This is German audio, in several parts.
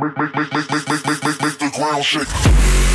make, make, make, make, make, make, make, make the ground shake.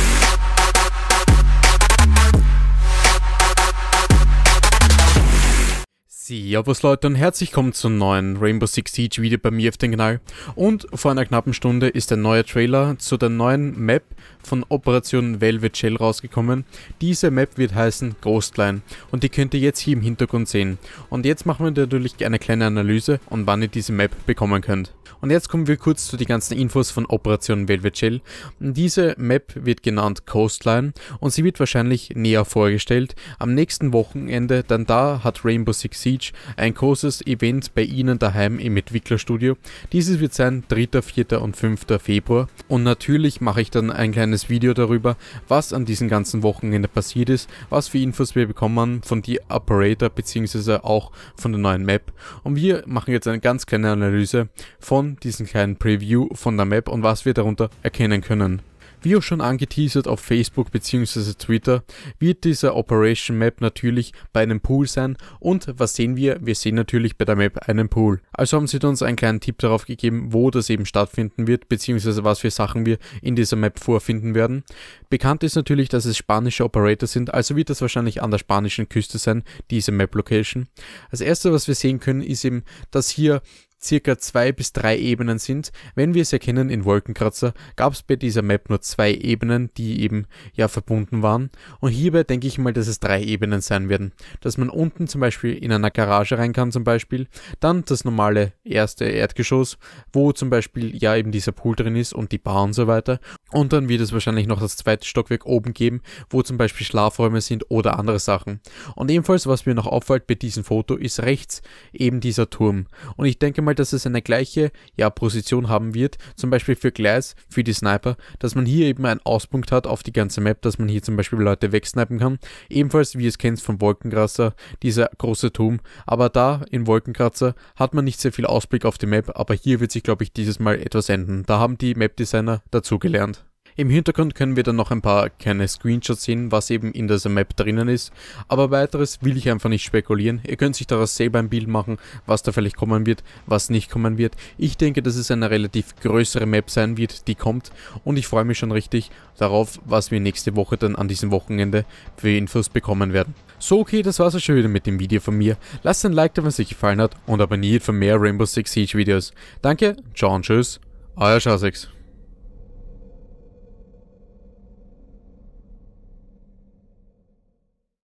Servus Leute und herzlich willkommen zum neuen Rainbow Six Siege Video bei mir auf dem Kanal. Und vor einer knappen Stunde ist der neue Trailer zu der neuen Map von Operation Velvet Shell rausgekommen. Diese Map wird heißen Ghost und die könnt ihr jetzt hier im Hintergrund sehen. Und jetzt machen wir natürlich eine kleine Analyse und wann ihr diese Map bekommen könnt. Und jetzt kommen wir kurz zu den ganzen Infos von Operation Velvet Shell. Diese Map wird genannt Coastline und sie wird wahrscheinlich näher vorgestellt. Am nächsten Wochenende, denn da hat Rainbow Six Siege Beach ein großes Event bei Ihnen daheim im Entwicklerstudio. Dieses wird sein 3., 4. und 5. Februar. Und natürlich mache ich dann ein kleines Video darüber, was an diesen ganzen Wochenende passiert ist, was für Infos wir bekommen von die Operator bzw. auch von der neuen Map. Und wir machen jetzt eine ganz kleine Analyse von diesem kleinen Preview von der Map und was wir darunter erkennen können. Wie auch schon angeteasert auf Facebook bzw. Twitter, wird diese Operation Map natürlich bei einem Pool sein und was sehen wir? Wir sehen natürlich bei der Map einen Pool. Also haben sie uns einen kleinen Tipp darauf gegeben, wo das eben stattfinden wird bzw. was für Sachen wir in dieser Map vorfinden werden. Bekannt ist natürlich, dass es spanische Operator sind, also wird das wahrscheinlich an der spanischen Küste sein, diese Map Location. Als erstes, was wir sehen können, ist eben, dass hier circa zwei bis drei Ebenen sind. Wenn wir es erkennen, in Wolkenkratzer gab es bei dieser Map nur zwei Ebenen, die eben ja verbunden waren. Und hierbei denke ich mal, dass es drei Ebenen sein werden. Dass man unten zum Beispiel in einer Garage rein kann zum Beispiel, dann das normale erste Erdgeschoss, wo zum Beispiel ja eben dieser Pool drin ist und die Bar und so weiter. Und dann wird es wahrscheinlich noch das zweite Stockwerk oben geben, wo zum Beispiel Schlafräume sind oder andere Sachen. Und ebenfalls, was mir noch auffällt bei diesem Foto, ist rechts eben dieser Turm. Und ich denke mal, mal, dass es eine gleiche ja, Position haben wird, zum Beispiel für Gleis, für die Sniper, dass man hier eben einen Auspunkt hat auf die ganze Map, dass man hier zum Beispiel Leute wegsnipen kann. Ebenfalls, wie ihr es kennt von Wolkenkratzer, dieser große Turm, aber da in Wolkenkratzer hat man nicht sehr viel Ausblick auf die Map, aber hier wird sich, glaube ich, dieses Mal etwas ändern. Da haben die Map-Designer dazugelernt. Im Hintergrund können wir dann noch ein paar kleine Screenshots sehen, was eben in dieser Map drinnen ist, aber weiteres will ich einfach nicht spekulieren. Ihr könnt sich daraus selber ein Bild machen, was da vielleicht kommen wird, was nicht kommen wird. Ich denke, dass es eine relativ größere Map sein wird, die kommt und ich freue mich schon richtig darauf, was wir nächste Woche dann an diesem Wochenende für Infos bekommen werden. So okay, das war's auch schon wieder mit dem Video von mir. Lasst ein Like da, wenn es euch gefallen hat und abonniert für mehr Rainbow Six Siege Videos. Danke, ciao und tschüss, euer Schasix.